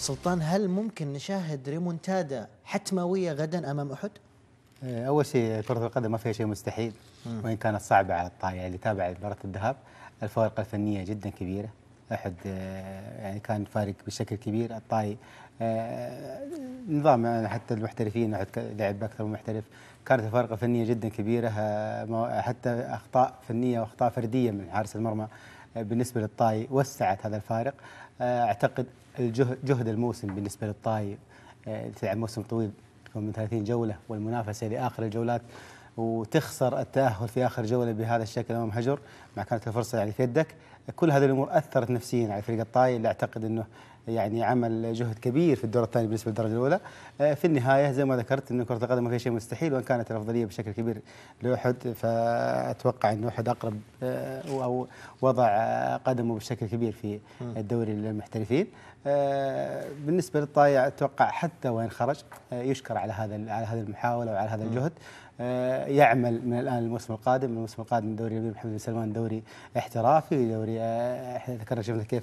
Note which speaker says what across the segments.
Speaker 1: سلطان هل ممكن نشاهد ريمونتادا حتماويه غدا امام احد؟ آه، اول شيء كره القدم ما فيها شيء مستحيل وان كانت صعبه على الطاية اللي تابع مباراه الذهاب الفوارق الفنيه جدا كبيره احد آه، يعني كان فارق بشكل كبير الطائي آه، نظام يعني حتى المحترفين احد لعب اكثر من محترف كانت الفارقه فنيه جدا كبيره حتى اخطاء فنيه واخطاء فرديه من حارس المرمى بالنسبة للطائي وسعت هذا الفارق آه، أعتقد جهد الموسم بالنسبة للطائي آه، تلعب موسم طويل من 30 جولة والمنافسة لآخر الجولات وتخسر التأهل في آخر جولة بهذا الشكل أمام حجر مع كانت الفرصة يعني في يدك كل هذه الأمور أثرت نفسيا على فريق الطائي اللي أعتقد أنه يعني عمل جهد كبير في الدور الثاني بالنسبه للدرجه الاولى آه، في النهايه زي ما ذكرت ان كره القدم ما في شيء مستحيل وان كانت الافضليه بشكل كبير لاحد فاتوقع انه احد اقرب آه، او وضع قدمه بشكل كبير في الدوري للمحترفين آه، بالنسبه للطايع اتوقع حتى وين خرج يشكر على هذا على هذه المحاوله وعلى هذا الجهد يعمل من الان الموسم القادم الموسم القادم دوري محمد بن سلمان دوري احترافي دوري احنا ذكرنا شفنا كيف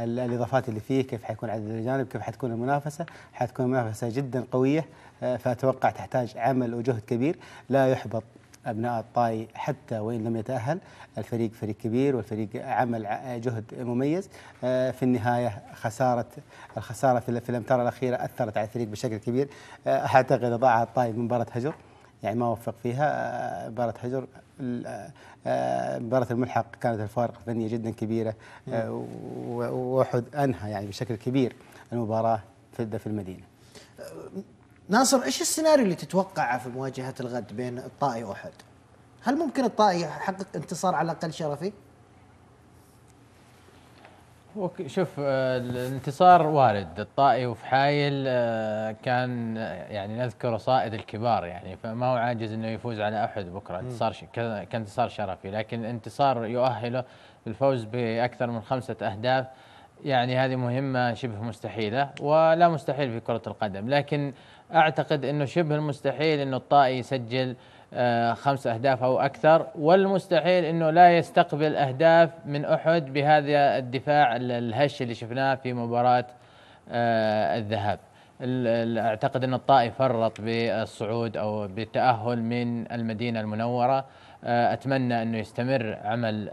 Speaker 1: الاضافات اللي فيه كيف حيكون عدد الأجانب كيف حتكون المنافسة حتكون منافسة جدا قوية آه، فأتوقع تحتاج عمل وجهد كبير لا يحبط ابناء الطائي حتى وان لم يتاهل الفريق فريق كبير والفريق عمل جهد مميز آه، في النهايه خساره الخساره في الامتار الاخيره اثرت على الفريق بشكل كبير آه، اعتقد ضاع الطائي مباراه هجر يعني ما وفق فيها مباراه هجر آه، مباراة الملحق كانت الفارق فنية جدا كبيرة آه، نعم. وأحد أنهى يعني بشكل كبير المباراة في المدينة ناصر ايش السيناريو اللي تتوقعه في مواجهة الغد بين الطائي وأحد؟ هل ممكن الطائي يحقق انتصار على الأقل شرفي؟
Speaker 2: شوف آه، الانتصار وارد الطائي وفي حايل آه، كان يعني نذكره صائد الكبار يعني فما هو عاجز انه يفوز على احد بكره انتصار كانتصار شرفي لكن انتصار يؤهله للفوز باكثر من خمسه اهداف يعني هذه مهمه شبه مستحيله ولا مستحيل في كره القدم لكن اعتقد انه شبه المستحيل انه الطائي يسجل آه، خمس أهداف أو أكثر والمستحيل أنه لا يستقبل أهداف من أحد بهذا الدفاع الهش اللي شفناه في مباراة آه، الذهاب أعتقد أن الطائي فرط بالصعود أو بالتأهل من المدينة المنورة آه، اتمنى انه يستمر عمل آه،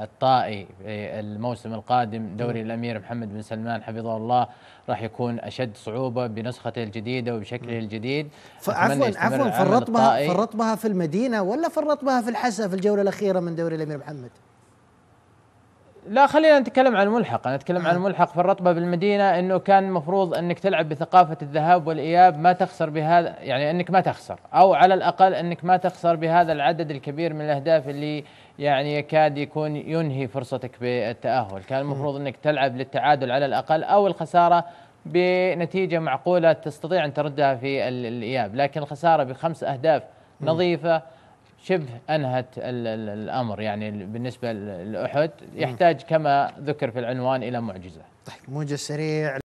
Speaker 2: آه، الطائي في الموسم القادم دوري الامير محمد بن سلمان حفظه الله راح يكون اشد صعوبه بنسخته الجديده وبشكله الجديد عفوا عفوا فرط
Speaker 1: بها في المدينه ولا فرط بها في الحسا في الجوله الاخيره من دوري الامير محمد؟
Speaker 2: لا خلينا نتكلم عن الملحق انا اتكلم عن آه. الملحق في الرطبه بالمدينه انه كان المفروض انك تلعب بثقافه الذهاب والاياب ما تخسر بهذا يعني انك ما تخسر او على الاقل انك ما تخسر بهذا العدد الكبير من الاهداف اللي يعني يكاد يكون ينهي فرصتك بالتاهل كان المفروض انك تلعب للتعادل على الاقل او الخساره بنتيجه معقوله تستطيع ان تردها في الاياب لكن الخساره بخمس اهداف نظيفه شبه انهت الامر يعني بالنسبه لاحد يحتاج كما ذكر في العنوان الى معجزه. طيب موجز سريع